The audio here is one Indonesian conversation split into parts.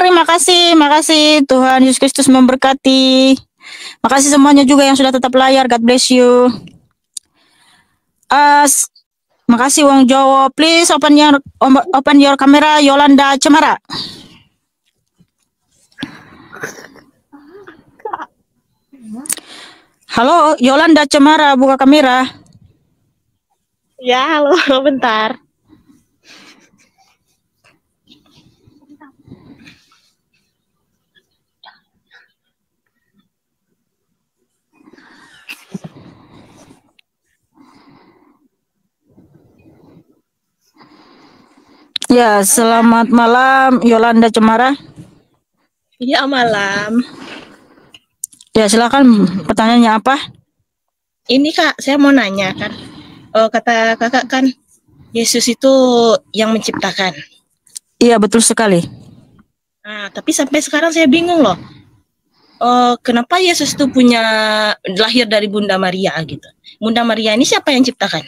terima kasih, makasih Tuhan Yesus Kristus memberkati. Makasih semuanya juga yang sudah tetap layar. God bless you. Uh, makasih Wong Jowo. Please open your open your camera Yolanda Cemara. Halo Yolanda Cemara, buka kamera. Ya, halo, bentar. Ya, selamat malam Yolanda Cemara. Iya, malam. Ya, silakan pertanyaannya apa? Ini Kak, saya mau nanya kan. Oh, kata Kakak kan Yesus itu yang menciptakan. Iya, betul sekali. Nah, tapi sampai sekarang saya bingung loh. Oh, kenapa Yesus itu punya lahir dari Bunda Maria gitu? Bunda Maria ini siapa yang ciptakan?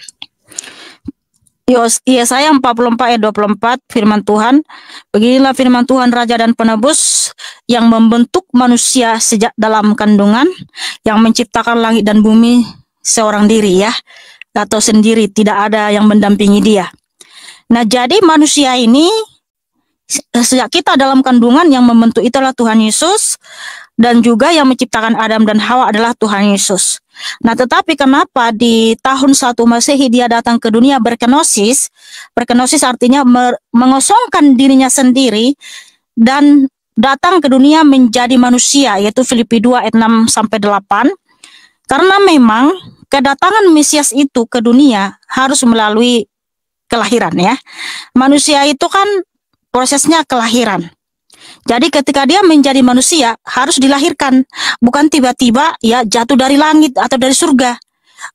Yesaya 44 ayat 24 firman Tuhan Beginilah firman Tuhan Raja dan Penebus yang membentuk manusia sejak dalam kandungan yang menciptakan langit dan bumi seorang diri ya atau sendiri tidak ada yang mendampingi dia Nah jadi manusia ini sejak kita dalam kandungan yang membentuk itulah Tuhan Yesus dan juga yang menciptakan Adam dan Hawa adalah Tuhan Yesus. Nah, tetapi kenapa di tahun 1 Masehi dia datang ke dunia berkenosis? Berkenosis artinya mengosongkan dirinya sendiri dan datang ke dunia menjadi manusia yaitu Filipi 2 ayat 6 sampai 8. Karena memang kedatangan Mesias itu ke dunia harus melalui kelahiran ya. Manusia itu kan prosesnya kelahiran. Jadi ketika dia menjadi manusia harus dilahirkan, bukan tiba-tiba ya jatuh dari langit atau dari surga.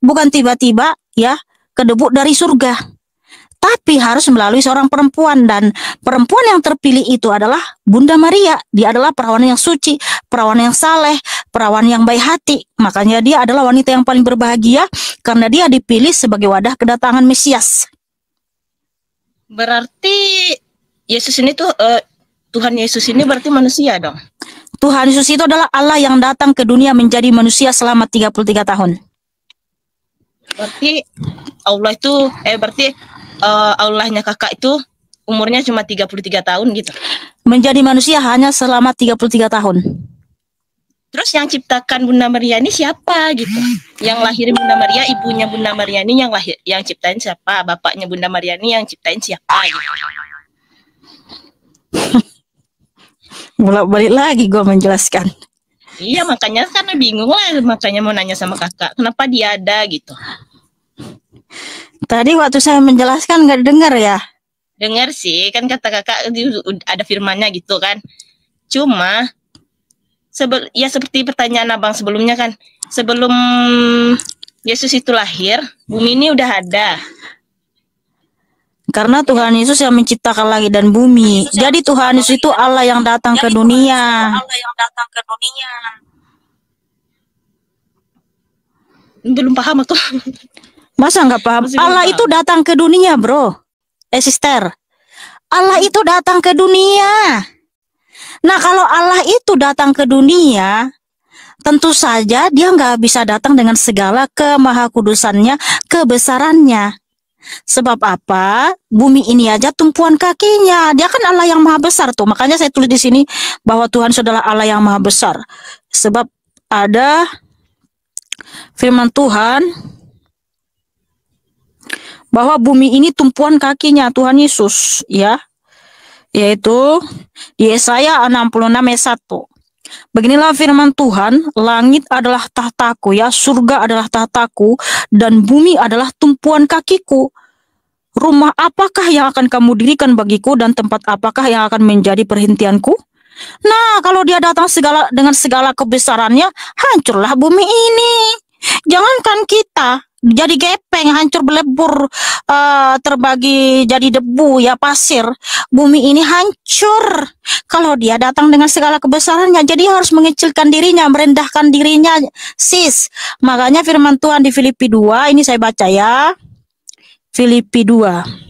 Bukan tiba-tiba ya kedebut dari surga. Tapi harus melalui seorang perempuan dan perempuan yang terpilih itu adalah Bunda Maria. Dia adalah perawan yang suci, perawan yang saleh, perawan yang baik hati. Makanya dia adalah wanita yang paling berbahagia karena dia dipilih sebagai wadah kedatangan Mesias. Berarti Yesus ini tuh uh, Tuhan Yesus ini berarti manusia dong. Tuhan Yesus itu adalah Allah yang datang ke dunia menjadi manusia selama 33 tahun. Berarti Allah itu eh berarti uh, Allahnya kakak itu umurnya cuma 33 tahun gitu. Menjadi manusia hanya selama 33 tahun. Terus yang ciptakan Bunda Maria ini siapa gitu? Yang lahir Bunda Maria, ibunya Bunda Maria ini yang lahir yang ciptain siapa? Bapaknya Bunda Maria ini yang ciptain siapa? Gitu. Mulai balik lagi gue menjelaskan. Iya makanya karena bingung lah makanya mau nanya sama kakak kenapa dia ada gitu. Tadi waktu saya menjelaskan nggak dengar ya? Dengar sih kan kata kakak ada firmannya gitu kan. Cuma sebe ya seperti pertanyaan abang sebelumnya kan sebelum Yesus itu lahir bumi ini udah ada. Karena Tuhan Yesus yang menciptakan langit dan bumi. Jadi Tuhan Yesus itu Allah yang datang ke dunia. Allah Belum paham aku. Masa nggak paham? Allah itu datang ke dunia, bro. Eh, sister. Allah itu datang ke dunia. Nah, kalau Allah itu datang ke dunia, tentu saja dia nggak bisa datang dengan segala kemahakudusannya, kebesarannya. Sebab apa? Bumi ini aja tumpuan kakinya. Dia kan Allah yang maha besar tuh. Makanya saya tulis di sini bahwa Tuhan saudara Allah yang maha besar. Sebab ada firman Tuhan bahwa bumi ini tumpuan kakinya Tuhan Yesus ya yaitu Yesaya 66 ayat 1 Beginilah firman Tuhan, langit adalah tahtaku ya, surga adalah tahtaku dan bumi adalah tumpuan kakiku. Rumah apakah yang akan kamu dirikan bagiku dan tempat apakah yang akan menjadi perhentianku? Nah, kalau dia datang segala dengan segala kebesarannya, hancurlah bumi ini. Jangankan kita, jadi gepeng, hancur belebur, uh, terbagi jadi debu ya pasir. Bumi ini hancur kalau dia datang dengan segala kebesarannya. Jadi harus mengecilkan dirinya, merendahkan dirinya, sis. Makanya firman Tuhan di Filipi 2, ini saya baca ya. Filipi 2.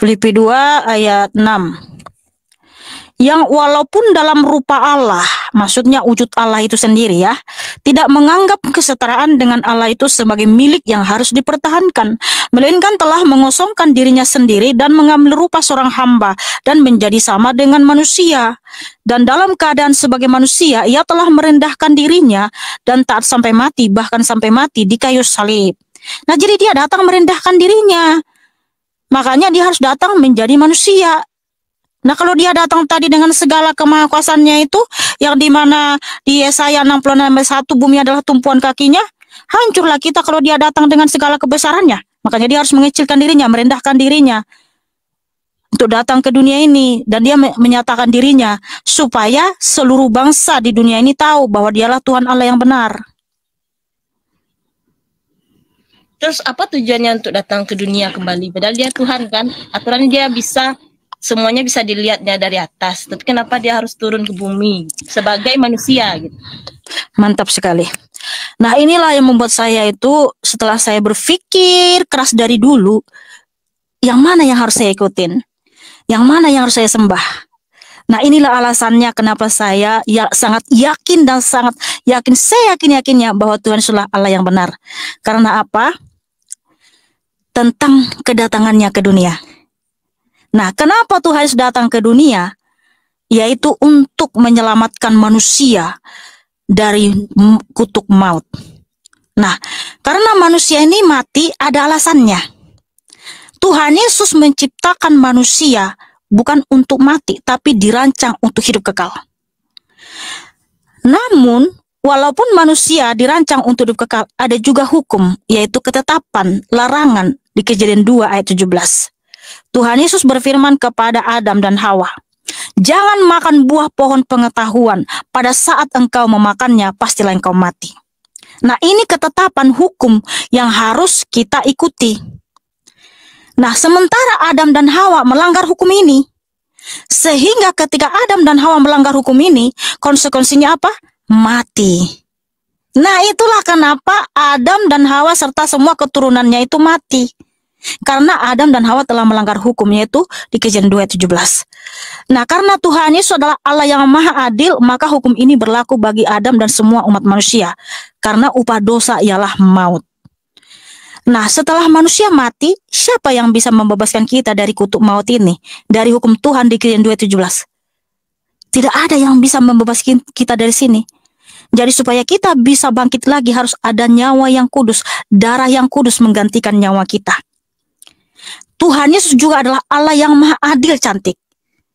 Filipi 2 ayat 6 yang walaupun dalam rupa Allah, maksudnya wujud Allah itu sendiri ya, tidak menganggap kesetaraan dengan Allah itu sebagai milik yang harus dipertahankan, melainkan telah mengosongkan dirinya sendiri dan mengambil rupa seorang hamba dan menjadi sama dengan manusia. Dan dalam keadaan sebagai manusia, ia telah merendahkan dirinya dan taat sampai mati, bahkan sampai mati di kayu salib. Nah, jadi dia datang merendahkan dirinya. Makanya dia harus datang menjadi manusia. Nah kalau dia datang tadi dengan segala kemahakuasannya itu yang dimana di Yesaya 66 1 bumi adalah tumpuan kakinya hancurlah kita kalau dia datang dengan segala kebesarannya makanya dia harus mengecilkan dirinya merendahkan dirinya untuk datang ke dunia ini dan dia menyatakan dirinya supaya seluruh bangsa di dunia ini tahu bahwa dialah Tuhan Allah yang benar Terus apa tujuannya untuk datang ke dunia kembali? Padahal dia Tuhan kan, aturan dia bisa semuanya bisa dilihatnya dari atas tapi kenapa dia harus turun ke bumi sebagai manusia gitu mantap sekali nah inilah yang membuat saya itu setelah saya berpikir keras dari dulu yang mana yang harus saya ikutin yang mana yang harus saya sembah Nah inilah alasannya kenapa saya ya, sangat yakin dan sangat yakin, saya yakin-yakinnya bahwa Tuhan sudah Allah yang benar. Karena apa? Tentang kedatangannya ke dunia. Nah, kenapa Tuhan Yesus datang ke dunia? Yaitu untuk menyelamatkan manusia dari kutuk maut. Nah, karena manusia ini mati ada alasannya. Tuhan Yesus menciptakan manusia bukan untuk mati, tapi dirancang untuk hidup kekal. Namun, walaupun manusia dirancang untuk hidup kekal, ada juga hukum, yaitu ketetapan, larangan di kejadian 2 ayat 17. Tuhan Yesus berfirman kepada Adam dan Hawa, Jangan makan buah pohon pengetahuan, pada saat engkau memakannya pastilah engkau mati. Nah ini ketetapan hukum yang harus kita ikuti. Nah sementara Adam dan Hawa melanggar hukum ini, sehingga ketika Adam dan Hawa melanggar hukum ini, konsekuensinya apa? Mati. Nah itulah kenapa Adam dan Hawa serta semua keturunannya itu mati. Karena Adam dan Hawa telah melanggar hukum yaitu di kejadian 2 ayat 17. Nah, karena Tuhan Yesus adalah Allah yang maha adil, maka hukum ini berlaku bagi Adam dan semua umat manusia. Karena upah dosa ialah maut. Nah, setelah manusia mati, siapa yang bisa membebaskan kita dari kutuk maut ini? Dari hukum Tuhan di Kejadian belas? Tidak ada yang bisa membebaskan kita dari sini. Jadi supaya kita bisa bangkit lagi harus ada nyawa yang kudus, darah yang kudus menggantikan nyawa kita. Tuhan Yesus juga adalah Allah yang maha adil cantik.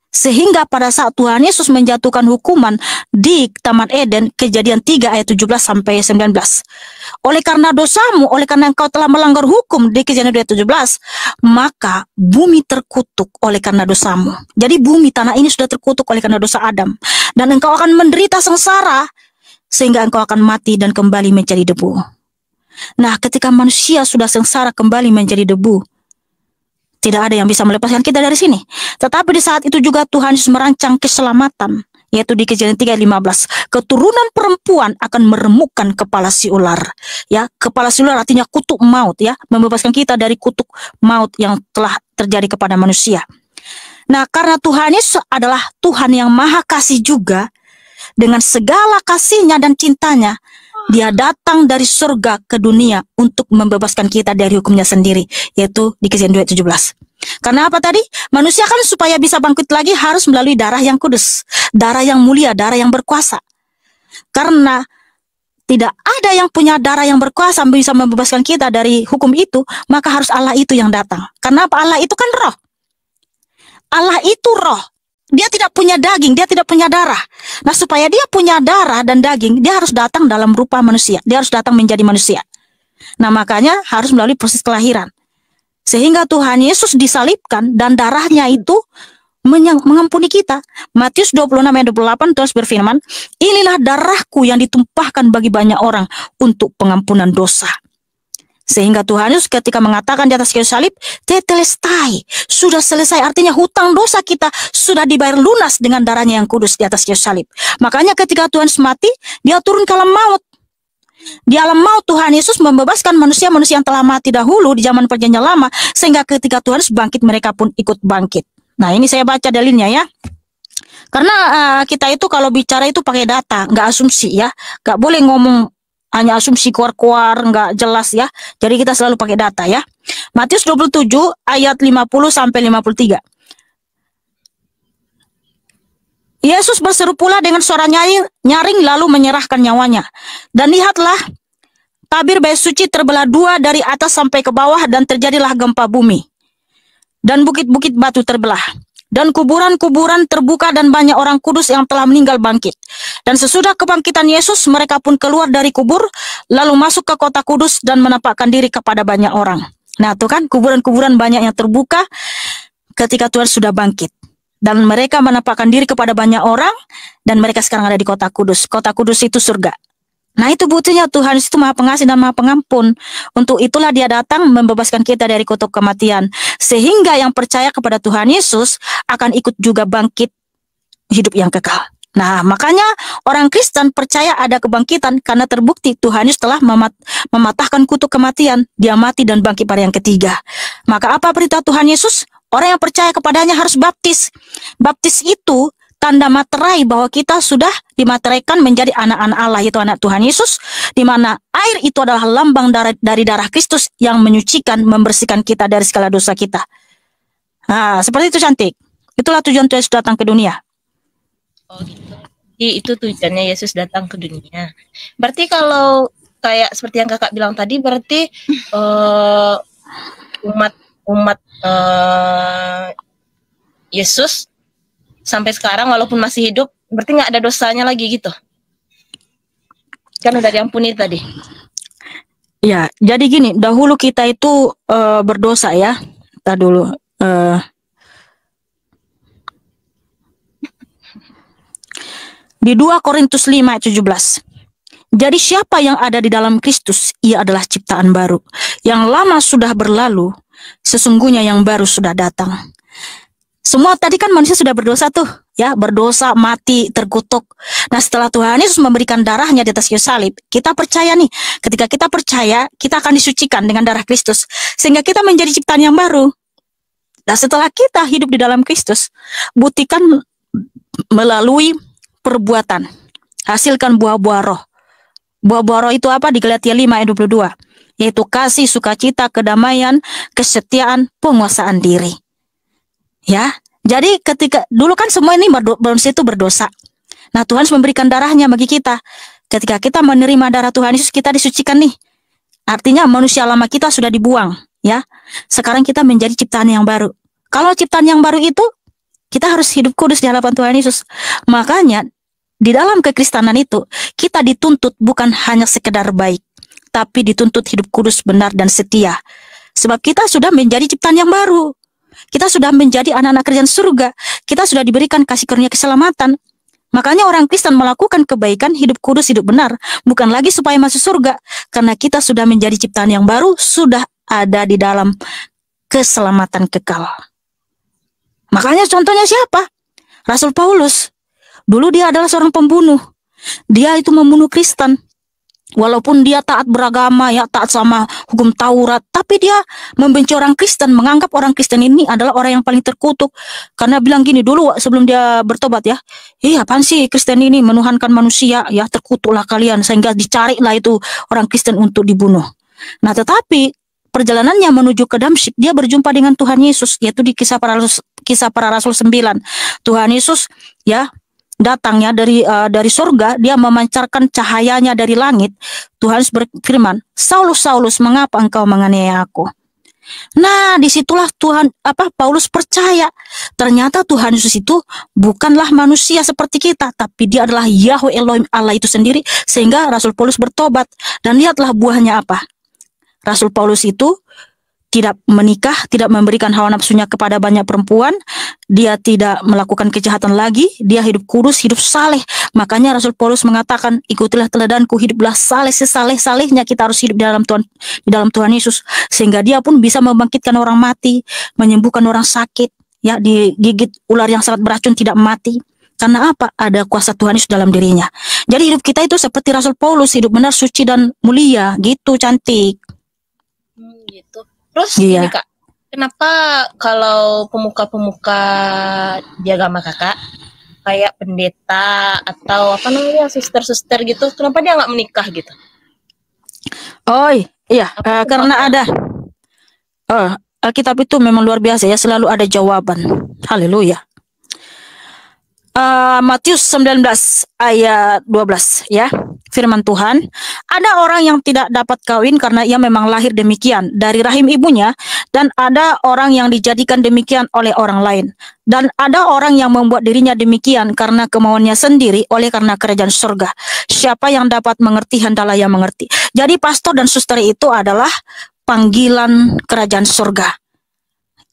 Sehingga pada saat Tuhan Yesus menjatuhkan hukuman di Taman Eden, kejadian 3 ayat 17 sampai 19. Oleh karena dosamu, oleh karena engkau telah melanggar hukum di kejadian ayat 17, maka bumi terkutuk oleh karena dosamu. Jadi bumi, tanah ini sudah terkutuk oleh karena dosa Adam. Dan engkau akan menderita sengsara, sehingga engkau akan mati dan kembali menjadi debu. Nah, ketika manusia sudah sengsara kembali menjadi debu, tidak ada yang bisa melepaskan kita dari sini. Tetapi di saat itu juga Tuhan Yesus merancang keselamatan, yaitu di kejadian 3.15. Keturunan perempuan akan meremukkan kepala si ular. Ya, kepala si ular artinya kutuk maut ya, membebaskan kita dari kutuk maut yang telah terjadi kepada manusia. Nah, karena Tuhan Yesus adalah Tuhan yang maha kasih juga, dengan segala kasihnya dan cintanya, dia datang dari surga ke dunia untuk membebaskan kita dari hukumnya sendiri, yaitu di kejadian 17. Karena apa tadi? Manusia kan supaya bisa bangkit lagi harus melalui darah yang kudus, darah yang mulia, darah yang berkuasa. Karena tidak ada yang punya darah yang berkuasa bisa membebaskan kita dari hukum itu, maka harus Allah itu yang datang. Karena apa? Allah itu kan roh. Allah itu roh. Dia tidak punya daging, dia tidak punya darah. Nah, supaya dia punya darah dan daging, dia harus datang dalam rupa manusia. Dia harus datang menjadi manusia. Nah, makanya harus melalui proses kelahiran. Sehingga Tuhan Yesus disalibkan dan darahnya itu mengampuni kita. Matius 26 ayat 28 terus berfirman, "Inilah darahku yang ditumpahkan bagi banyak orang untuk pengampunan dosa." Sehingga Tuhan Yesus ketika mengatakan di atas kayu salib, tetelestai, sudah selesai artinya hutang dosa kita sudah dibayar lunas dengan darahnya yang kudus di atas kayu salib. Makanya ketika Tuhan Yesus mati, dia turun ke alam maut. Di alam maut Tuhan Yesus membebaskan manusia-manusia yang telah mati dahulu di zaman perjanjian lama sehingga ketika Tuhan Yesus bangkit mereka pun ikut bangkit. Nah ini saya baca dalilnya ya. Karena uh, kita itu kalau bicara itu pakai data, nggak asumsi ya, nggak boleh ngomong hanya asumsi kuar-kuar nggak jelas ya. Jadi kita selalu pakai data ya. Matius 27 ayat 50 sampai 53. Yesus berseru pula dengan suara nyaring, nyaring lalu menyerahkan nyawanya. Dan lihatlah tabir bait suci terbelah dua dari atas sampai ke bawah dan terjadilah gempa bumi. Dan bukit-bukit batu terbelah dan kuburan-kuburan terbuka dan banyak orang kudus yang telah meninggal bangkit. Dan sesudah kebangkitan Yesus, mereka pun keluar dari kubur, lalu masuk ke kota kudus dan menampakkan diri kepada banyak orang. Nah, itu kan kuburan-kuburan banyak yang terbuka ketika Tuhan sudah bangkit. Dan mereka menampakkan diri kepada banyak orang dan mereka sekarang ada di kota kudus. Kota kudus itu surga. Nah itu buktinya Tuhan Yesus itu maha pengasih dan maha pengampun. Untuk itulah dia datang membebaskan kita dari kutuk kematian. Sehingga yang percaya kepada Tuhan Yesus akan ikut juga bangkit hidup yang kekal. Nah makanya orang Kristen percaya ada kebangkitan karena terbukti Tuhan Yesus telah memat mematahkan kutuk kematian. Dia mati dan bangkit pada yang ketiga. Maka apa perintah Tuhan Yesus? Orang yang percaya kepadanya harus baptis. Baptis itu tanda materai bahwa kita sudah dimateraikan menjadi anak-anak Allah yaitu anak Tuhan Yesus di mana air itu adalah lambang dari, dari darah Kristus yang menyucikan membersihkan kita dari segala dosa kita. Nah, seperti itu cantik. Itulah tujuan Tuhan Yesus datang ke dunia. Oh gitu. Jadi itu tujuannya Yesus datang ke dunia. Berarti kalau kayak seperti yang kakak bilang tadi berarti uh, umat umat uh, Yesus sampai sekarang walaupun masih hidup berarti nggak ada dosanya lagi gitu kan udah diampuni tadi ya jadi gini dahulu kita itu uh, berdosa ya kita dulu uh, di 2 Korintus 5 ayat 17 jadi siapa yang ada di dalam Kristus ia adalah ciptaan baru yang lama sudah berlalu sesungguhnya yang baru sudah datang semua tadi kan manusia sudah berdosa tuh, ya, berdosa, mati, terkutuk. Nah, setelah Tuhan Yesus memberikan darahnya di atas kayu salib, kita percaya nih, ketika kita percaya, kita akan disucikan dengan darah Kristus sehingga kita menjadi ciptaan yang baru. Nah, setelah kita hidup di dalam Kristus, buktikan melalui perbuatan. Hasilkan buah-buah roh. Buah-buah roh itu apa? Di Galatia 5 ayat 22. Yaitu kasih, sukacita, kedamaian, kesetiaan, penguasaan diri. Ya, jadi ketika dulu kan semua ini manusia itu berdosa. Nah Tuhan memberikan darahnya bagi kita. Ketika kita menerima darah Tuhan Yesus kita disucikan nih. Artinya manusia lama kita sudah dibuang, ya. Sekarang kita menjadi ciptaan yang baru. Kalau ciptaan yang baru itu kita harus hidup kudus di hadapan Tuhan Yesus. Makanya di dalam kekristenan itu kita dituntut bukan hanya sekedar baik, tapi dituntut hidup kudus benar dan setia. Sebab kita sudah menjadi ciptaan yang baru. Kita sudah menjadi anak-anak kerjaan surga. Kita sudah diberikan kasih karunia keselamatan. Makanya orang Kristen melakukan kebaikan, hidup kudus, hidup benar. Bukan lagi supaya masuk surga. Karena kita sudah menjadi ciptaan yang baru, sudah ada di dalam keselamatan kekal. Makanya contohnya siapa? Rasul Paulus. Dulu dia adalah seorang pembunuh. Dia itu membunuh Kristen. Walaupun dia taat beragama, ya taat sama hukum Taurat, tapi dia membenci orang Kristen, menganggap orang Kristen ini adalah orang yang paling terkutuk. Karena bilang gini dulu sebelum dia bertobat ya, iya apaan sih Kristen ini menuhankan manusia, ya terkutuklah kalian sehingga dicari lah itu orang Kristen untuk dibunuh. Nah tetapi perjalanannya menuju ke Damsyik, dia berjumpa dengan Tuhan Yesus, yaitu di kisah para rasul, kisah para rasul 9. Tuhan Yesus ya datangnya dari uh, dari surga, dia memancarkan cahayanya dari langit. Tuhan berfirman, "Saulus, Saulus, mengapa engkau menganiaya aku?" Nah, disitulah Tuhan apa Paulus percaya ternyata Tuhan Yesus itu bukanlah manusia seperti kita, tapi dia adalah Yahweh Elohim Allah itu sendiri sehingga Rasul Paulus bertobat dan lihatlah buahnya apa. Rasul Paulus itu tidak menikah, tidak memberikan hawa nafsunya kepada banyak perempuan, dia tidak melakukan kejahatan lagi, dia hidup kurus, hidup saleh. Makanya Rasul Paulus mengatakan, ikutilah teladanku, hiduplah saleh sesaleh-salehnya kita harus hidup di dalam Tuhan di dalam Tuhan Yesus sehingga dia pun bisa membangkitkan orang mati, menyembuhkan orang sakit, ya digigit ular yang sangat beracun tidak mati. Karena apa? Ada kuasa Tuhan Yesus dalam dirinya. Jadi hidup kita itu seperti Rasul Paulus, hidup benar, suci dan mulia, gitu, cantik. Hmm, gitu. Terus iya. ini kak, kenapa kalau pemuka-pemuka di agama kakak kayak pendeta atau apa namanya suster-suster gitu, kenapa dia nggak menikah gitu? Oh iya, uh, karena kakak? ada uh, Alkitab itu memang luar biasa ya, selalu ada jawaban. Haleluya uh, Matius 19 ayat 12 ya firman Tuhan ada orang yang tidak dapat kawin karena ia memang lahir demikian dari rahim ibunya dan ada orang yang dijadikan demikian oleh orang lain dan ada orang yang membuat dirinya demikian karena kemauannya sendiri oleh karena kerajaan surga siapa yang dapat mengerti hendaklah yang mengerti jadi pastor dan suster itu adalah panggilan kerajaan surga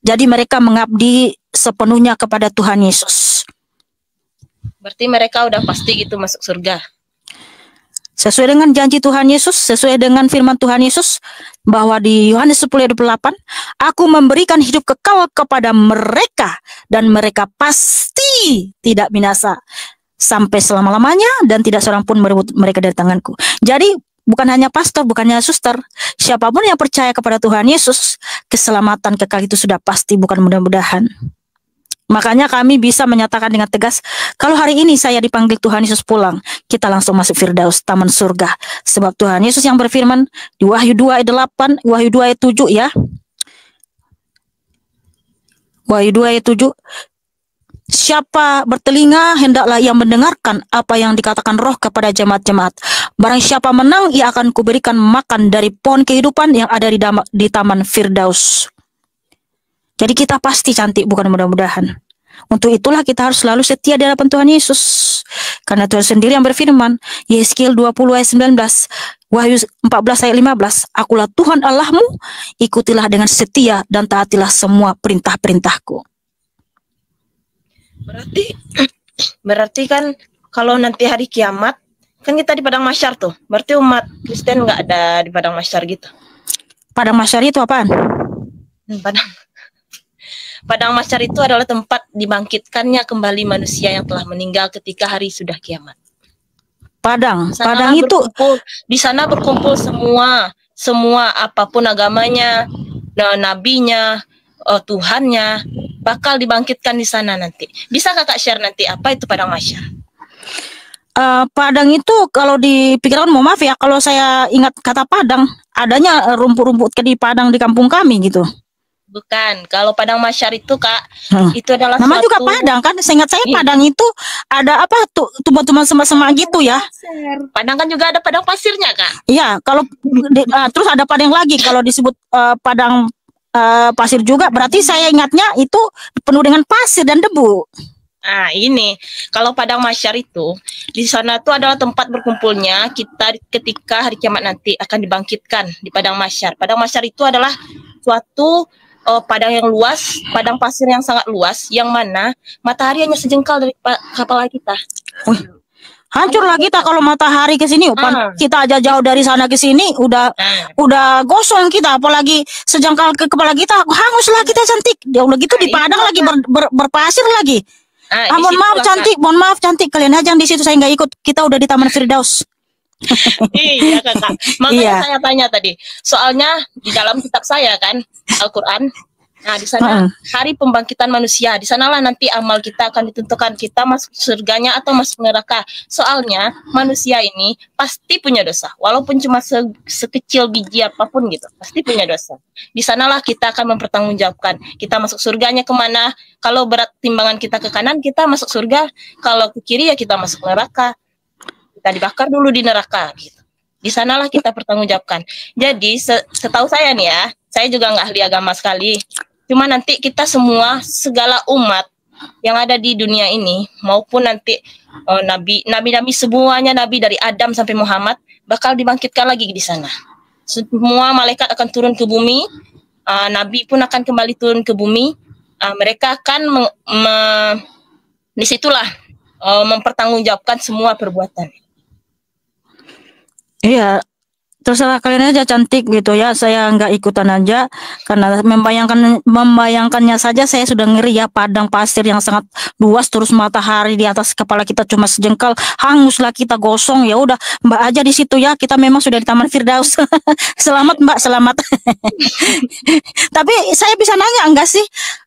jadi mereka mengabdi sepenuhnya kepada Tuhan Yesus Berarti mereka udah pasti gitu masuk surga. Sesuai dengan janji Tuhan Yesus, sesuai dengan firman Tuhan Yesus bahwa di Yohanes 10 28, aku memberikan hidup kekal kepada mereka dan mereka pasti tidak binasa sampai selama-lamanya dan tidak seorang pun merebut mereka dari tanganku. Jadi bukan hanya pastor, bukan hanya suster, siapapun yang percaya kepada Tuhan Yesus, keselamatan kekal itu sudah pasti bukan mudah-mudahan. Makanya kami bisa menyatakan dengan tegas, kalau hari ini saya dipanggil Tuhan Yesus pulang, kita langsung masuk Firdaus, taman surga. Sebab Tuhan Yesus yang berfirman di Wahyu 2 ayat 8, Wahyu 2 ayat 7 ya. Wahyu 2 ayat 7. Siapa bertelinga hendaklah ia mendengarkan apa yang dikatakan roh kepada jemaat-jemaat. Barang siapa menang ia akan kuberikan makan dari pohon kehidupan yang ada di, di taman Firdaus. Jadi kita pasti cantik bukan mudah-mudahan. Untuk itulah kita harus selalu setia di hadapan Tuhan Yesus. Karena Tuhan sendiri yang berfirman, Yeskil 20 ayat 19, Wahyu 14 ayat 15, Akulah Tuhan Allahmu, ikutilah dengan setia dan taatilah semua perintah-perintahku. Berarti berarti kan kalau nanti hari kiamat, kan kita di Padang Masyar tuh, berarti umat Kristen nggak ada di Padang Masyar gitu. Padang Masyar itu apaan? Hmm, padang Padang Masyar itu adalah tempat dibangkitkannya kembali manusia yang telah meninggal ketika hari sudah kiamat. Padang, sana Padang itu di sana berkumpul semua, semua apapun agamanya, nabinya, uh, Tuhannya bakal dibangkitkan di sana nanti. Bisa Kakak share nanti apa itu Padang Masyar? Uh, padang itu kalau dipikirkan mau maaf ya kalau saya ingat kata padang adanya eh, rumput-rumput di padang di kampung kami gitu. Bukan, kalau Padang Masyar itu Kak, hmm. itu adalah Nama suatu... juga Padang kan, seingat saya iya. Padang itu ada apa tuh tumbuh-tumbuhan semak-semak gitu ya. Padang kan juga ada padang pasirnya Kak. Iya, kalau di, uh, terus ada padang lagi kalau disebut uh, padang uh, pasir juga berarti hmm. saya ingatnya itu penuh dengan pasir dan debu. Nah, ini kalau padang masyar itu di sana itu adalah tempat berkumpulnya kita ketika hari kiamat nanti akan dibangkitkan di padang masyar. Padang masyar itu adalah suatu uh, padang yang luas, padang pasir yang sangat luas, yang mana matahari hanya sejengkal dari kepala kita. Wih, lagi kita kalau matahari ke sini uh. kita aja jauh dari sana ke sini udah uh. udah gosong kita apalagi sejengkal ke kepala kita hanguslah kita cantik dia ya udah gitu di ah, padang iya, lagi ber, ber, berpasir lagi ah, mohon maaf cantik mohon maaf cantik kalian aja yang di situ saya nggak ikut kita udah di taman Firdaus iya kakak. Makanya iya. saya tanya tadi. Soalnya di dalam kitab saya kan Al-Qur'an Nah, di sana uh hari pembangkitan manusia. Di sanalah nanti amal kita akan ditentukan kita masuk surganya atau masuk neraka. Soalnya manusia ini pasti punya dosa, walaupun cuma se sekecil biji apapun gitu, pasti punya dosa. Di sanalah kita akan mempertanggungjawabkan kita masuk surganya kemana. Kalau berat timbangan kita ke kanan, kita masuk surga. Kalau ke kiri ya kita masuk neraka kita dibakar dulu di neraka gitu. Di sanalah kita pertanggungjawabkan. Jadi setahu saya nih ya, saya juga nggak ahli agama sekali. Cuma nanti kita semua segala umat yang ada di dunia ini maupun nanti oh, nabi nabi-nabi semuanya nabi dari Adam sampai Muhammad bakal dibangkitkan lagi di sana. Semua malaikat akan turun ke bumi, uh, nabi pun akan kembali turun ke bumi. Uh, mereka akan me, me, disitulah uh, mempertanggungjawabkan semua perbuatan. Iya, terserah kalian aja cantik gitu ya saya nggak ikutan aja karena membayangkan membayangkannya saja saya sudah ngeri ya padang pasir yang sangat luas terus matahari di atas kepala kita cuma sejengkal hanguslah kita gosong ya udah mbak aja di situ ya kita memang sudah di taman firdaus selamat mbak selamat tapi saya bisa nanya enggak sih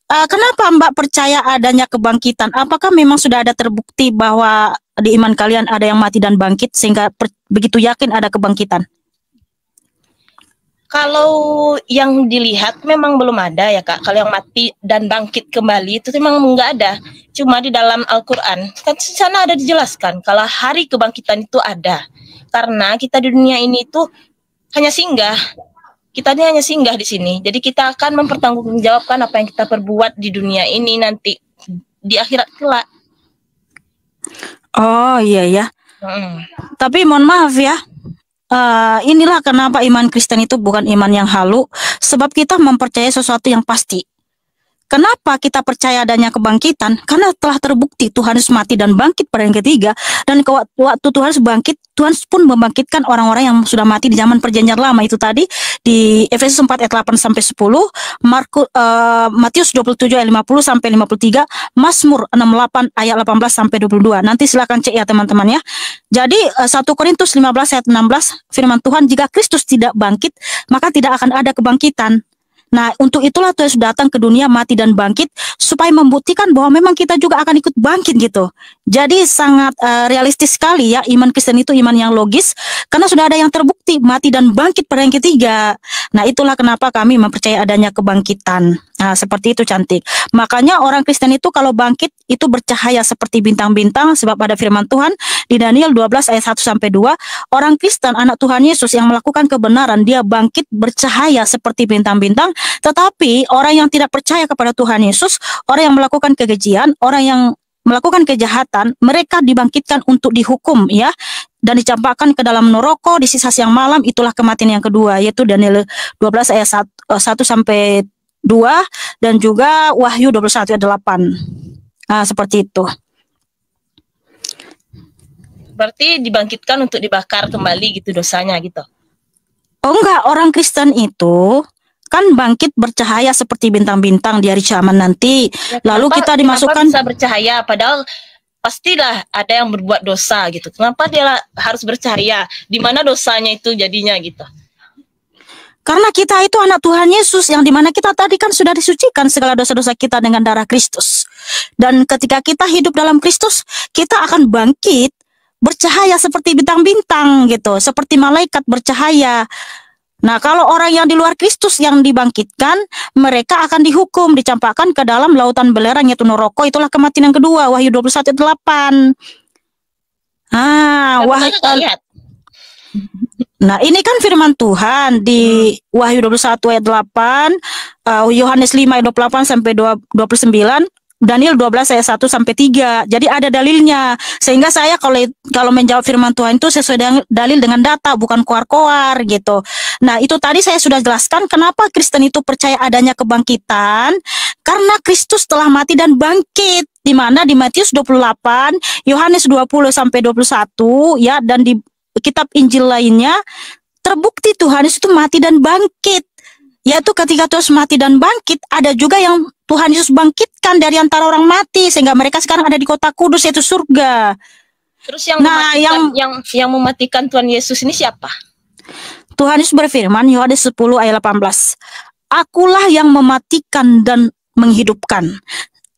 Uh, kenapa Mbak percaya adanya kebangkitan? Apakah memang sudah ada terbukti bahwa di iman kalian ada yang mati dan bangkit sehingga begitu yakin ada kebangkitan? Kalau yang dilihat memang belum ada ya kak. Kalau yang mati dan bangkit kembali itu memang enggak ada. Cuma di dalam Al-Quran kan sana ada dijelaskan kalau hari kebangkitan itu ada. Karena kita di dunia ini itu hanya singgah. Kita ini hanya singgah di sini. Jadi kita akan mempertanggungjawabkan apa yang kita perbuat di dunia ini nanti di akhirat kelak. Oh iya ya. hmm. Tapi mohon maaf ya uh, inilah kenapa iman Kristen itu bukan iman yang halu sebab kita mempercayai sesuatu yang pasti Kenapa kita percaya adanya kebangkitan? Karena telah terbukti Tuhan Yesus mati dan bangkit pada yang ketiga. Dan ke waktu Tuhan Yesus bangkit, Tuhan pun membangkitkan orang-orang yang sudah mati di zaman perjanjian lama itu tadi di Efesus 4 ayat 8 sampai 10, Markus uh, eh, Matius 27 ayat 50 sampai 53, Mazmur 68 ayat 18 sampai 22. Nanti silakan cek ya teman-teman ya. Jadi 1 eh, Korintus 15 ayat 16 firman Tuhan jika Kristus tidak bangkit maka tidak akan ada kebangkitan Nah, untuk itulah Tuhan Yesus datang ke dunia mati dan bangkit supaya membuktikan bahwa memang kita juga akan ikut bangkit gitu. Jadi sangat uh, realistis sekali ya iman Kristen itu iman yang logis karena sudah ada yang terbukti mati dan bangkit pada yang ketiga. Nah, itulah kenapa kami mempercayai adanya kebangkitan. Nah, seperti itu cantik. Makanya orang Kristen itu kalau bangkit itu bercahaya seperti bintang-bintang sebab pada firman Tuhan di Daniel 12 ayat 1 sampai 2 orang Kristen anak Tuhan Yesus yang melakukan kebenaran dia bangkit bercahaya seperti bintang-bintang tetapi orang yang tidak percaya kepada Tuhan Yesus orang yang melakukan kekejian orang yang melakukan kejahatan mereka dibangkitkan untuk dihukum ya dan dicampakkan ke dalam neraka di sisa siang malam itulah kematian yang kedua yaitu Daniel 12 ayat 1, 1 eh, sampai 2 dan juga Wahyu 21 ayat 8. Nah, seperti itu. Berarti dibangkitkan untuk dibakar kembali gitu dosanya gitu. Oh enggak, orang Kristen itu kan bangkit bercahaya seperti bintang-bintang di hari zaman nanti. Ya, Lalu kita dimasukkan bisa bercahaya padahal pastilah ada yang berbuat dosa gitu. Kenapa dia harus bercahaya? Di mana dosanya itu jadinya gitu? Karena kita itu anak Tuhan Yesus yang dimana kita tadi kan sudah disucikan segala dosa-dosa kita dengan darah Kristus. Dan ketika kita hidup dalam Kristus, kita akan bangkit bercahaya seperti bintang-bintang gitu, seperti malaikat bercahaya. Nah, kalau orang yang di luar Kristus yang dibangkitkan, mereka akan dihukum, dicampakkan ke dalam lautan belerang yaitu neraka, itulah kematian yang kedua, Wahyu 21 8. Ah, nah, wah, Nah, ini kan firman Tuhan di hmm. Wahyu 21 ayat 8, uh, eh, Yohanes 5 ayat 28 sampai 29, Daniel 12 ayat 1 sampai 3. Jadi ada dalilnya. Sehingga saya kalau kalau menjawab firman Tuhan itu sesuai dengan dalil dengan data, bukan koar-koar gitu. Nah, itu tadi saya sudah jelaskan kenapa Kristen itu percaya adanya kebangkitan karena Kristus telah mati dan bangkit di mana di Matius 28, Yohanes 20 sampai 21 ya dan di kitab Injil lainnya terbukti Tuhan Yesus itu mati dan bangkit. Yaitu ketika Tuhan mati dan bangkit, ada juga yang Tuhan Yesus bangkitkan dari antara orang mati sehingga mereka sekarang ada di kota kudus yaitu surga. Terus yang nah, mematikan, yang yang yang mematikan Tuhan Yesus ini siapa? Tuhan Yesus berfirman Yohanes 10 ayat 18. Akulah yang mematikan dan menghidupkan.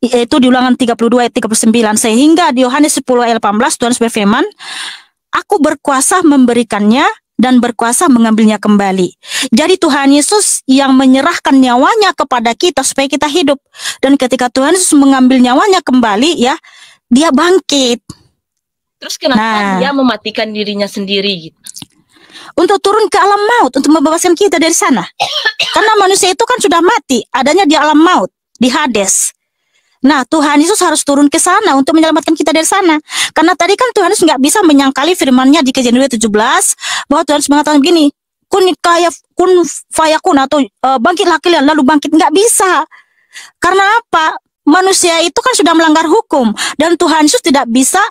Yaitu di ulangan 32 ayat 39 sehingga di Yohanes 10 ayat 18 Tuhan Yesus berfirman aku berkuasa memberikannya dan berkuasa mengambilnya kembali. Jadi Tuhan Yesus yang menyerahkan nyawanya kepada kita supaya kita hidup. Dan ketika Tuhan Yesus mengambil nyawanya kembali ya, dia bangkit. Terus kenapa nah, dia mematikan dirinya sendiri gitu? Untuk turun ke alam maut untuk membebaskan kita dari sana. Karena manusia itu kan sudah mati, adanya di alam maut, di Hades. Nah, Tuhan Yesus harus turun ke sana untuk menyelamatkan kita dari sana. Karena tadi kan Tuhan Yesus nggak bisa menyangkali firman-Nya di Kejadian 17 bahwa Tuhan Yesus mengatakan begini, kun kaya kun fayakun atau e, bangkitlah laki lalu bangkit nggak bisa. Karena apa? Manusia itu kan sudah melanggar hukum dan Tuhan Yesus tidak bisa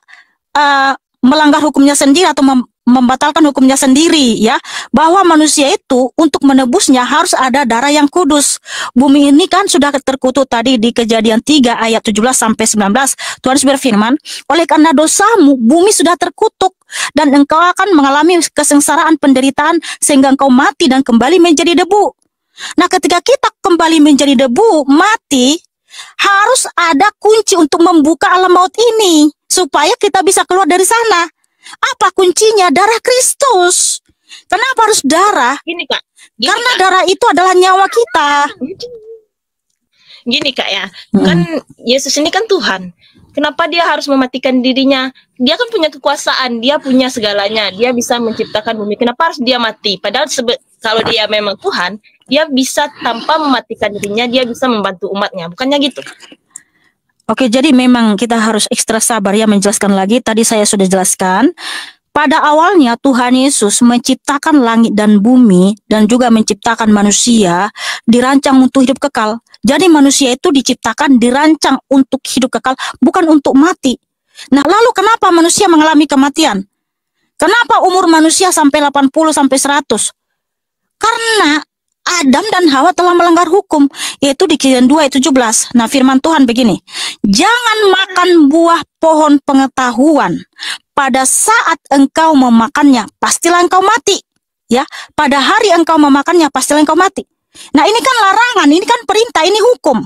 uh, melanggar hukumnya sendiri atau membatalkan hukumnya sendiri ya bahwa manusia itu untuk menebusnya harus ada darah yang kudus bumi ini kan sudah terkutuk tadi di kejadian 3 ayat 17 sampai 19 Tuhan berfirman oleh karena dosamu bumi sudah terkutuk dan engkau akan mengalami kesengsaraan penderitaan sehingga engkau mati dan kembali menjadi debu nah ketika kita kembali menjadi debu mati harus ada kunci untuk membuka alam maut ini supaya kita bisa keluar dari sana apa kuncinya? Darah Kristus. Kenapa harus darah? Gini kak. Gini, Karena kak. darah itu adalah nyawa kita. Gini kak ya, hmm. kan Yesus ini kan Tuhan. Kenapa dia harus mematikan dirinya? Dia kan punya kekuasaan, dia punya segalanya, dia bisa menciptakan bumi. Kenapa harus dia mati? Padahal kalau dia memang Tuhan, dia bisa tanpa mematikan dirinya, dia bisa membantu umatnya. Bukannya gitu? Oke, jadi memang kita harus ekstra sabar ya menjelaskan lagi. Tadi saya sudah jelaskan, pada awalnya Tuhan Yesus menciptakan langit dan bumi dan juga menciptakan manusia dirancang untuk hidup kekal. Jadi manusia itu diciptakan dirancang untuk hidup kekal, bukan untuk mati. Nah, lalu kenapa manusia mengalami kematian? Kenapa umur manusia sampai 80 sampai 100? Karena Adam dan Hawa telah melanggar hukum, yaitu di kejadian 2 ayat 17. Nah, firman Tuhan begini, Jangan makan buah pohon pengetahuan. Pada saat engkau memakannya, pastilah engkau mati. Ya, pada hari engkau memakannya, pastilah engkau mati. Nah, ini kan larangan, ini kan perintah, ini hukum.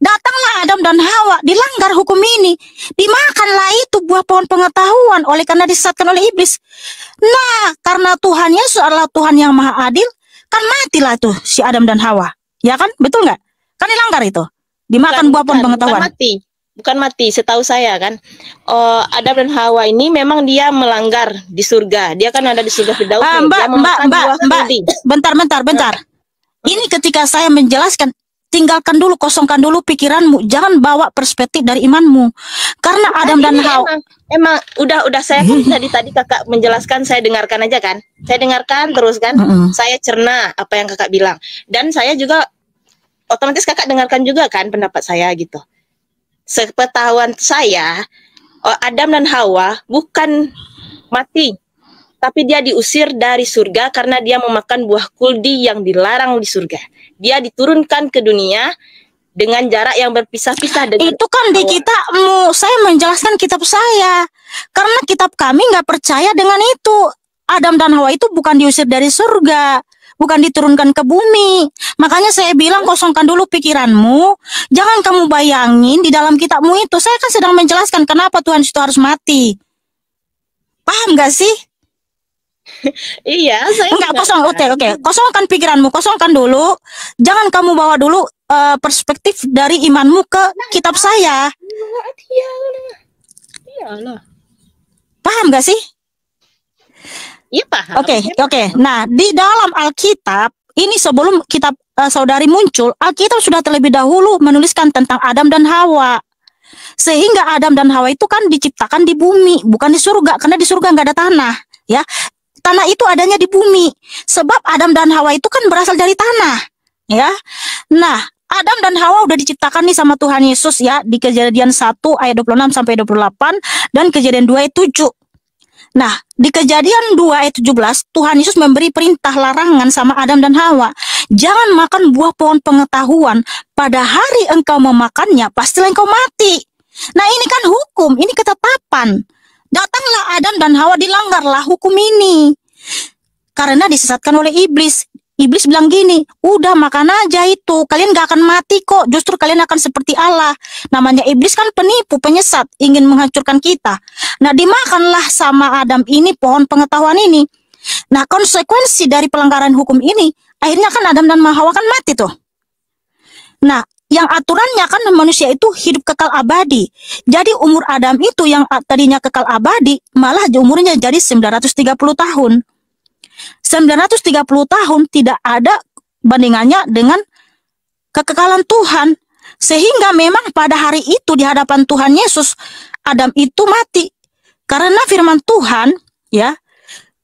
Datanglah Adam dan Hawa, dilanggar hukum ini. Dimakanlah itu buah pohon pengetahuan oleh karena disesatkan oleh iblis. Nah, karena Tuhan Yesus adalah Tuhan yang maha adil, Kan matilah tuh si Adam dan Hawa. Ya kan? Betul nggak? Kan dilanggar itu. Dimakan bukan, buah pohon pengetahuan. Bukan mati. Bukan mati, setahu saya kan. oh Adam dan Hawa ini memang dia melanggar di surga. Dia kan ada di surga Firdaus. Ah, mbak, mbak, mbak, mbak, mbak, bentar, bentar, bentar. Ini ketika saya menjelaskan tinggalkan dulu, kosongkan dulu pikiranmu. Jangan bawa perspektif dari imanmu. Karena kan Adam nah, dan Hawa emang, udah udah saya kan tadi tadi Kakak menjelaskan saya dengarkan aja kan. Saya dengarkan terus kan. Mm -hmm. Saya cerna apa yang Kakak bilang. Dan saya juga otomatis Kakak dengarkan juga kan pendapat saya gitu. Sepetahuan saya Adam dan Hawa bukan mati tapi dia diusir dari surga karena dia memakan buah kuldi yang dilarang di surga. Dia diturunkan ke dunia dengan jarak yang berpisah-pisah dengan itu kan di kita mau saya menjelaskan kitab saya karena kitab kami nggak percaya dengan itu Adam dan Hawa itu bukan diusir dari surga bukan diturunkan ke bumi makanya saya bilang kosongkan dulu pikiranmu jangan kamu bayangin di dalam kitabmu itu saya kan sedang menjelaskan kenapa Tuhan itu harus mati paham gak sih iya, saya enggak kosong. Oke, oke. Kosongkan pikiranmu, kosongkan dulu. Jangan kamu bawa dulu uh, perspektif dari imanmu ke kitab nah, saya. Nah, Iyalah. Paham gak sih? Iya, paham. Oke, okay, iya, oke. Okay. Nah, di dalam Alkitab ini sebelum kitab uh, saudari muncul, Alkitab sudah terlebih dahulu menuliskan tentang Adam dan Hawa. Sehingga Adam dan Hawa itu kan diciptakan di bumi, bukan di surga, karena di surga nggak ada tanah ya tanah itu adanya di bumi. Sebab Adam dan Hawa itu kan berasal dari tanah, ya. Nah, Adam dan Hawa udah diciptakan nih sama Tuhan Yesus ya di Kejadian 1 ayat 26 sampai 28 dan Kejadian 2 ayat 7. Nah, di Kejadian 2 ayat 17 Tuhan Yesus memberi perintah larangan sama Adam dan Hawa. Jangan makan buah pohon pengetahuan, pada hari engkau memakannya pastilah engkau mati. Nah, ini kan hukum, ini ketetapan. Datanglah Adam dan Hawa dilanggarlah hukum ini. Karena disesatkan oleh iblis. Iblis bilang gini, udah makan aja itu, kalian gak akan mati kok, justru kalian akan seperti Allah. Namanya iblis kan penipu, penyesat, ingin menghancurkan kita. Nah dimakanlah sama Adam ini pohon pengetahuan ini. Nah konsekuensi dari pelanggaran hukum ini, akhirnya kan Adam dan Hawa kan mati tuh. Nah yang aturannya kan manusia itu hidup kekal abadi. Jadi umur Adam itu yang tadinya kekal abadi malah umurnya jadi 930 tahun. 930 tahun tidak ada bandingannya dengan kekekalan Tuhan. Sehingga memang pada hari itu di hadapan Tuhan Yesus Adam itu mati. Karena firman Tuhan ya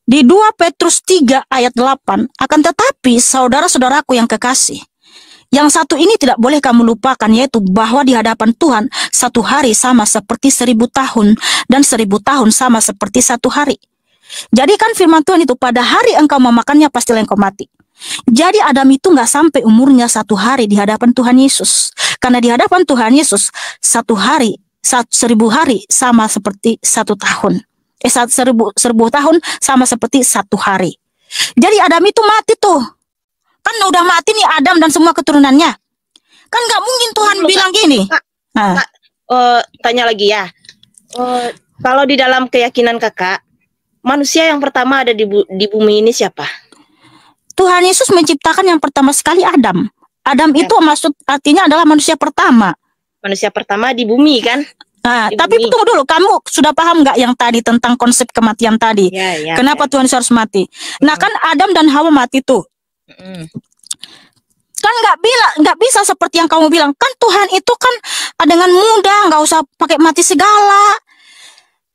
di 2 Petrus 3 ayat 8 akan tetapi saudara-saudaraku yang kekasih yang satu ini tidak boleh kamu lupakan yaitu bahwa di hadapan Tuhan satu hari sama seperti seribu tahun dan seribu tahun sama seperti satu hari. Jadi kan firman Tuhan itu pada hari engkau memakannya pastilah engkau mati. Jadi Adam itu nggak sampai umurnya satu hari di hadapan Tuhan Yesus. Karena di hadapan Tuhan Yesus satu hari, satu, seribu hari sama seperti satu tahun. Eh, seribu, seribu tahun sama seperti satu hari. Jadi Adam itu mati tuh Kan udah mati nih Adam dan semua keturunannya. Kan nggak mungkin Tuhan bilang gini. Kak, kak, uh, eh, tanya lagi ya. Uh, kalau di dalam keyakinan kakak, manusia yang pertama ada di, bu di bumi ini siapa? Tuhan Yesus menciptakan yang pertama sekali Adam. Adam ya. itu maksud artinya adalah manusia pertama. Manusia pertama di bumi kan? Nah, tapi tunggu dulu, kamu sudah paham nggak yang tadi tentang konsep kematian tadi? Ya, ya, Kenapa ya. Tuhan Yesus harus mati? Nah, hmm. kan Adam dan Hawa mati tuh. Kan nggak bilang nggak bisa seperti yang kamu bilang kan Tuhan itu kan dengan mudah nggak usah pakai mati segala.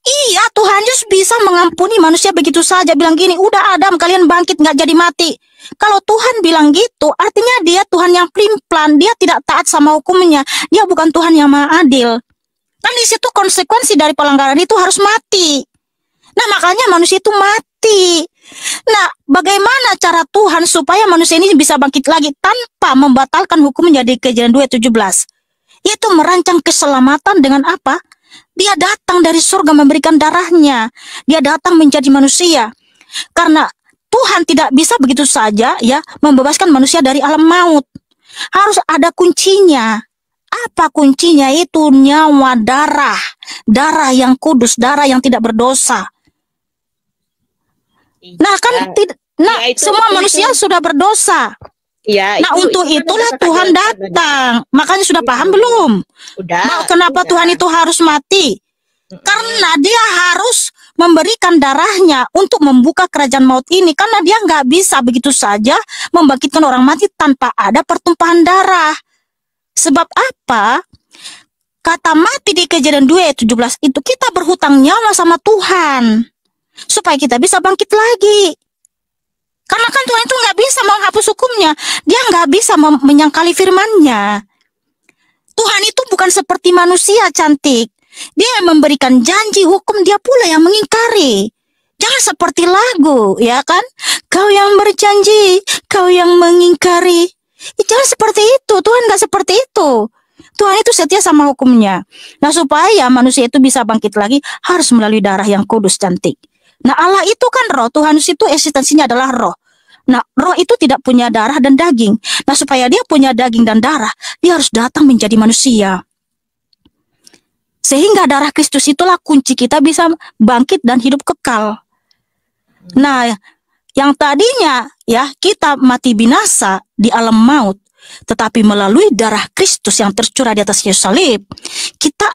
Iya Tuhan Yesus bisa mengampuni manusia begitu saja bilang gini udah Adam kalian bangkit nggak jadi mati. Kalau Tuhan bilang gitu artinya dia Tuhan yang plimplan dia tidak taat sama hukumnya dia bukan Tuhan yang maha adil. Kan di situ konsekuensi dari pelanggaran itu harus mati. Nah makanya manusia itu mati. Nah, bagaimana cara Tuhan supaya manusia ini bisa bangkit lagi tanpa membatalkan hukum menjadi kejadian 2:17? Yaitu merancang keselamatan dengan apa? Dia datang dari surga memberikan darahnya. Dia datang menjadi manusia. Karena Tuhan tidak bisa begitu saja ya membebaskan manusia dari alam maut. Harus ada kuncinya. Apa kuncinya itu nyawa darah, darah yang kudus, darah yang tidak berdosa. Nah iya. kan ya, tidak, nah ya semua itu, manusia sudah berdosa. Ya, nah untuk itu, itulah Tuhan datang. Makanya sudah iya. paham belum? Udah. Nah, kenapa udah. Tuhan itu harus mati? Karena dia harus memberikan darahnya untuk membuka kerajaan maut ini karena dia nggak bisa begitu saja membangkitkan orang mati tanpa ada pertumpahan darah. Sebab apa? Kata mati di kejadian 2 ayat 17 itu kita berhutang nyawa sama Tuhan supaya kita bisa bangkit lagi. Karena kan Tuhan itu nggak bisa menghapus hukumnya, dia nggak bisa menyangkali firmannya. Tuhan itu bukan seperti manusia cantik. Dia yang memberikan janji hukum, dia pula yang mengingkari. Jangan seperti lagu, ya kan? Kau yang berjanji, kau yang mengingkari. Ya, jangan seperti itu, Tuhan nggak seperti itu. Tuhan itu setia sama hukumnya. Nah supaya manusia itu bisa bangkit lagi harus melalui darah yang kudus cantik. Nah Allah itu kan roh, Tuhan itu eksistensinya adalah roh. Nah roh itu tidak punya darah dan daging. Nah supaya dia punya daging dan darah, dia harus datang menjadi manusia. Sehingga darah Kristus itulah kunci kita bisa bangkit dan hidup kekal. Nah, yang tadinya ya kita mati binasa di alam maut, tetapi melalui darah Kristus yang tercurah di atas Yesus salib, kita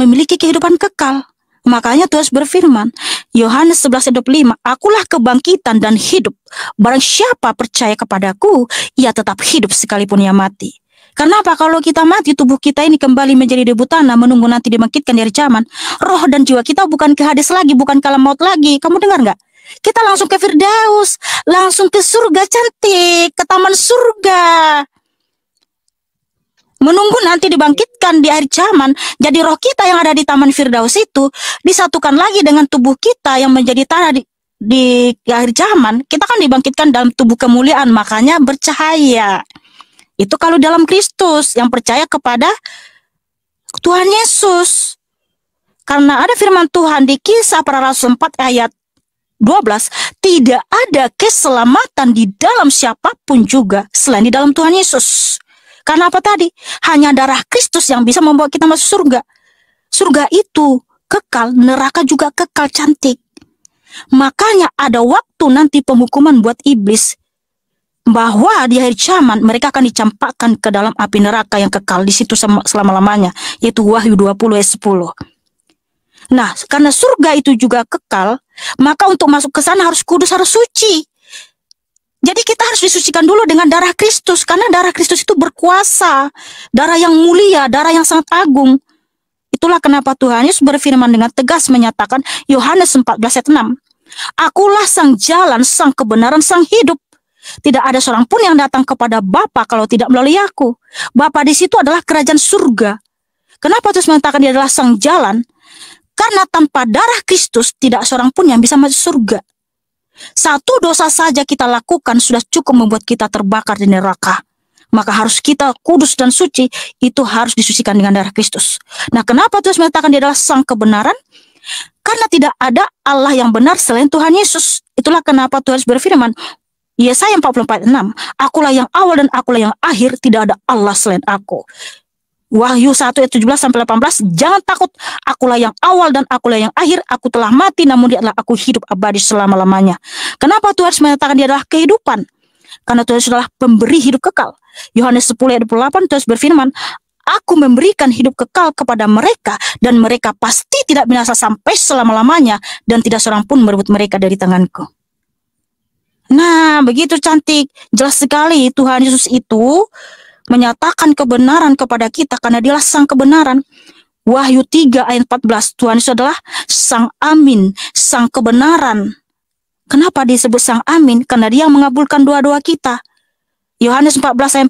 memiliki kehidupan kekal. Makanya Tuhan berfirman, Yohanes lima, "Akulah kebangkitan dan hidup. Barang siapa percaya kepadaku, ia tetap hidup sekalipun ia mati." Karena apa? Kalau kita mati, tubuh kita ini kembali menjadi debu tanah, menunggu nanti dibangkitkan dari zaman. Roh dan jiwa kita bukan ke hadis lagi, bukan kalau maut lagi. Kamu dengar nggak? Kita langsung ke Firdaus, langsung ke surga cantik, ke taman surga menunggu nanti dibangkitkan di akhir zaman. Jadi roh kita yang ada di Taman Firdaus itu disatukan lagi dengan tubuh kita yang menjadi tanah di, di akhir zaman. Kita kan dibangkitkan dalam tubuh kemuliaan, makanya bercahaya. Itu kalau dalam Kristus yang percaya kepada Tuhan Yesus. Karena ada firman Tuhan di kisah para rasul 4 ayat 12, tidak ada keselamatan di dalam siapapun juga selain di dalam Tuhan Yesus. Karena apa tadi? Hanya darah Kristus yang bisa membawa kita masuk surga. Surga itu kekal, neraka juga kekal cantik. Makanya ada waktu nanti penghukuman buat iblis bahwa di akhir zaman mereka akan dicampakkan ke dalam api neraka yang kekal di situ selama-lamanya yaitu Wahyu 20 ayat 10. Nah, karena surga itu juga kekal, maka untuk masuk ke sana harus kudus, harus suci. Jadi kita harus disucikan dulu dengan darah Kristus karena darah Kristus itu berkuasa, darah yang mulia, darah yang sangat agung. Itulah kenapa Tuhan Yesus berfirman dengan tegas menyatakan Yohanes 14 ayat 6. Akulah sang jalan, sang kebenaran, sang hidup. Tidak ada seorang pun yang datang kepada Bapa kalau tidak melalui aku. Bapa di situ adalah kerajaan surga. Kenapa terus mengatakan dia adalah sang jalan? Karena tanpa darah Kristus tidak seorang pun yang bisa masuk surga. Satu dosa saja kita lakukan sudah cukup membuat kita terbakar di neraka. Maka harus kita kudus dan suci, itu harus disucikan dengan darah Kristus. Nah kenapa Tuhan mengatakan dia adalah sang kebenaran? Karena tidak ada Allah yang benar selain Tuhan Yesus. Itulah kenapa Tuhan berfirman, Yesaya 44:6, Akulah yang awal dan akulah yang akhir, tidak ada Allah selain aku. Wahyu 1 ayat 17 sampai 18, jangan takut, akulah yang awal dan akulah yang akhir, aku telah mati namun dia adalah aku hidup abadi selama-lamanya. Kenapa Tuhan menyatakan dia adalah kehidupan? Karena Tuhan adalah pemberi hidup kekal. Yohanes 10 ayat 28 Tuhan berfirman, Aku memberikan hidup kekal kepada mereka dan mereka pasti tidak binasa sampai selama-lamanya dan tidak seorang pun merebut mereka dari tanganku. Nah, begitu cantik. Jelas sekali Tuhan Yesus itu menyatakan kebenaran kepada kita karena dialah sang kebenaran. Wahyu 3 ayat 14, Tuhan Yesus adalah sang amin, sang kebenaran. Kenapa disebut sang amin? Karena dia mengabulkan doa-doa kita. Yohanes 14 ayat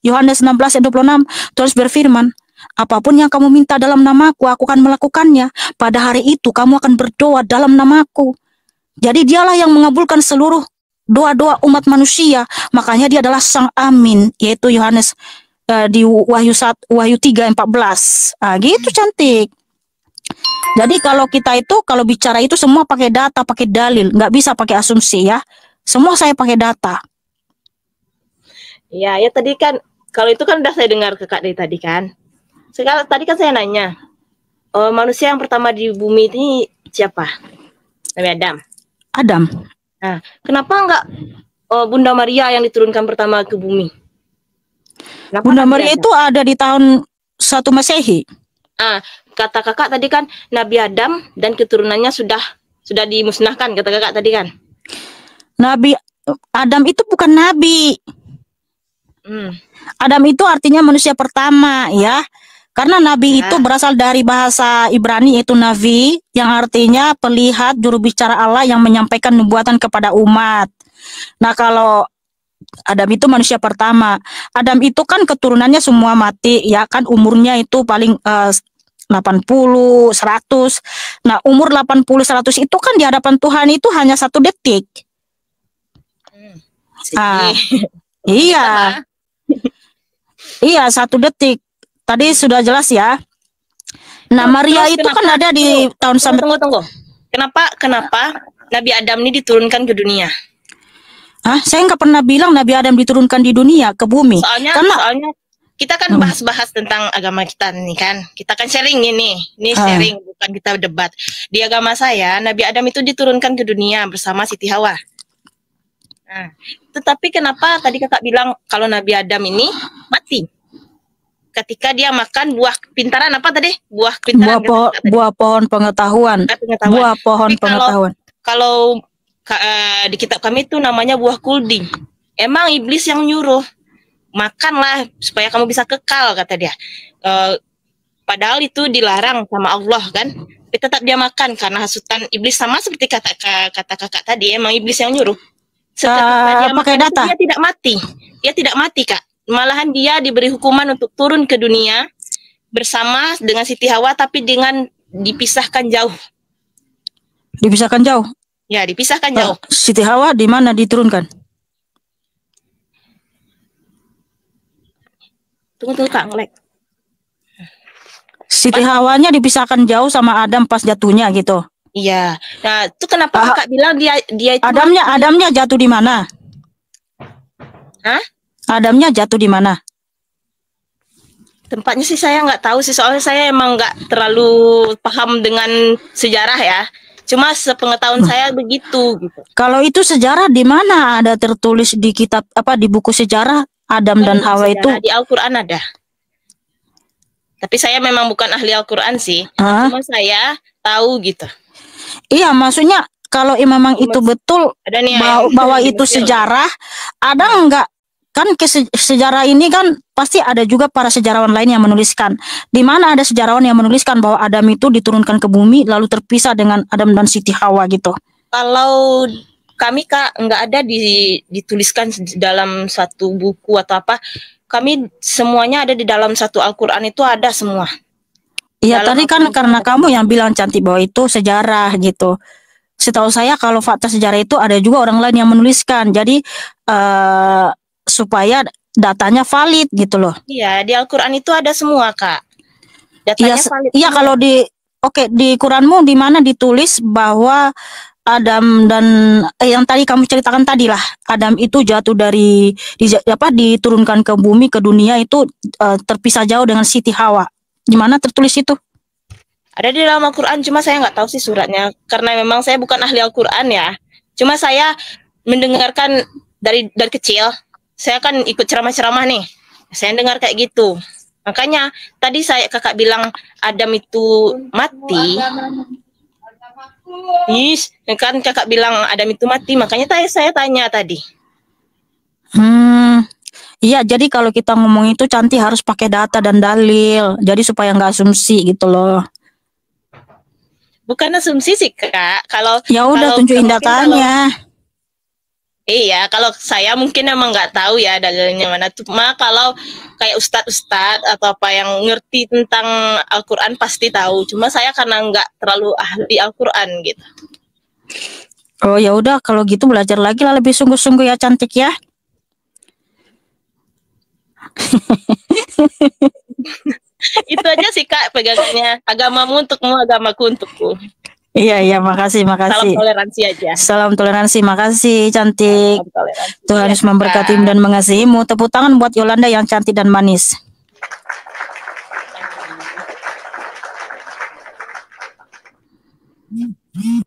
14, Yohanes 16 ayat 26, Tuhan berfirman, Apapun yang kamu minta dalam namaku, aku akan melakukannya. Pada hari itu kamu akan berdoa dalam namaku. Jadi dialah yang mengabulkan seluruh doa-doa umat manusia. Makanya dia adalah sang amin, yaitu Yohanes uh, di Wahyu 1 Wahyu 3 14. Nah, gitu cantik. Jadi kalau kita itu kalau bicara itu semua pakai data, pakai dalil, nggak bisa pakai asumsi ya. Semua saya pakai data. Ya, ya tadi kan kalau itu kan udah saya dengar ke Kak dari tadi kan. Sekarang tadi kan saya nanya, uh, manusia yang pertama di bumi ini siapa? Nabi Adam. Adam. Nah, kenapa enggak uh, eh, Bunda Maria yang diturunkan pertama ke bumi? Kenapa Bunda Maria Adam? itu ada di tahun satu Masehi. Ah, kata kakak tadi kan Nabi Adam dan keturunannya sudah sudah dimusnahkan kata kakak tadi kan. Nabi Adam itu bukan nabi. Hmm. Adam itu artinya manusia pertama ya. Karena nabi ya. itu berasal dari bahasa Ibrani yaitu nabi yang artinya pelihat juru bicara Allah yang menyampaikan nubuatan kepada umat. Nah, kalau Adam itu manusia pertama. Adam itu kan keturunannya semua mati ya kan umurnya itu paling uh, 80, 100. Nah, umur 80, 100 itu kan di hadapan Tuhan itu hanya satu detik. Hmm, ah, iya. iya, satu detik. Tadi sudah jelas ya. Nah, nah, Maria Terus, itu kenapa? kan ada di tunggu, tahun sampai tunggu, tunggu. Kenapa kenapa Nabi Adam ini diturunkan ke dunia? Hah? Saya nggak pernah bilang Nabi Adam diturunkan di dunia ke bumi. Soalnya, Karena soalnya kita kan hmm. bahas-bahas tentang agama kita nih kan. Kita kan sharing ini, ini ah. sharing bukan kita debat. Di agama saya Nabi Adam itu diturunkan ke dunia bersama Siti Hawa. Nah, tetapi kenapa tadi kakak bilang kalau Nabi Adam ini ketika dia makan buah pintaran apa tadi? Buah pintaran. Buah, gitu, pohon, buah pohon pengetahuan. Buah pengetahuan. pohon Tapi pengetahuan. Kalau, kalau uh, eh, di kitab kami itu namanya buah kulding. Emang iblis yang nyuruh makanlah supaya kamu bisa kekal kata dia. Uh, padahal itu dilarang sama Allah kan tapi tetap dia makan karena hasutan iblis sama seperti kata kata kakak tadi emang iblis yang nyuruh setelah uh, dia pakai makan, data dia tidak mati dia tidak mati kak Malahan dia diberi hukuman untuk turun ke dunia bersama dengan Siti Hawa tapi dengan dipisahkan jauh. Dipisahkan jauh? Ya, dipisahkan oh, jauh. Siti Hawa di mana diturunkan? Tunggu tunggu Kak ngelek. Siti pas, Hawanya dipisahkan jauh sama Adam pas jatuhnya gitu. Iya. Nah, itu kenapa ah, Kak bilang dia dia itu Adamnya Adamnya jatuh di mana? Hah? Adamnya jatuh di mana? Tempatnya sih saya nggak tahu sih soalnya saya emang nggak terlalu paham dengan sejarah ya. Cuma sepengetahuan saya begitu gitu. Kalau itu sejarah di mana ada tertulis di kitab apa di buku sejarah Adam Bukan dan hmm, Hawa sejarah, itu? Di Al-Qur'an ada. Tapi saya memang bukan ahli Al-Qur'an sih. Hah? Cuma saya tahu gitu. Iya, maksudnya kalau memang itu betul ada nih bahwa, bahwa itu sejarah, ada nggak kan ke sejarah ini kan pasti ada juga para sejarawan lain yang menuliskan di mana ada sejarawan yang menuliskan bahwa Adam itu diturunkan ke bumi lalu terpisah dengan Adam dan Siti Hawa gitu. Kalau kami Kak nggak ada di, dituliskan dalam satu buku atau apa. Kami semuanya ada di dalam satu Al-Qur'an itu ada semua. Iya tadi kan karena kamu yang bilang cantik bahwa itu sejarah gitu setahu saya kalau fakta sejarah itu ada juga orang lain yang menuliskan. Jadi uh, supaya datanya valid gitu loh. Iya, di Al-Qur'an itu ada semua, Kak. Datanya ya, valid. Iya, kalau di Oke, okay, di Quranmu di mana ditulis bahwa Adam dan eh, yang tadi kamu ceritakan tadi lah Adam itu jatuh dari di, apa diturunkan ke bumi ke dunia itu uh, terpisah jauh dengan Siti Hawa. Di mana tertulis itu? Ada di dalam Al-Qur'an cuma saya nggak tahu sih suratnya karena memang saya bukan ahli Al-Qur'an ya. Cuma saya mendengarkan dari dari kecil saya kan ikut ceramah-ceramah nih. Saya dengar kayak gitu. Makanya tadi saya kakak bilang Adam itu mati. Is, kan kakak bilang Adam itu mati. Makanya tanya saya tanya tadi. Hmm. Iya, jadi kalau kita ngomong itu cantik harus pakai data dan dalil. Jadi supaya nggak asumsi gitu loh. Bukan asumsi sih, Kak. Kalau Ya udah tunjukin datanya. Kalau, Iya, kalau saya mungkin emang nggak tahu ya dalilnya mana. Cuma kalau kayak ustad-ustad atau apa yang ngerti tentang Al-Quran pasti tahu. Cuma saya karena nggak terlalu ahli Al-Quran gitu. Oh ya udah, kalau gitu belajar lagi lah lebih sungguh-sungguh ya cantik ya. Itu aja sih kak pegangannya. Agamamu untukmu, agamaku untukku. Iya iya makasih makasih. Salam toleransi aja. Salam toleransi makasih cantik. toleransi. Tuhan harus ya, kan. dan mengasihimu. Tepuk tangan buat Yolanda yang cantik dan manis. Hmm.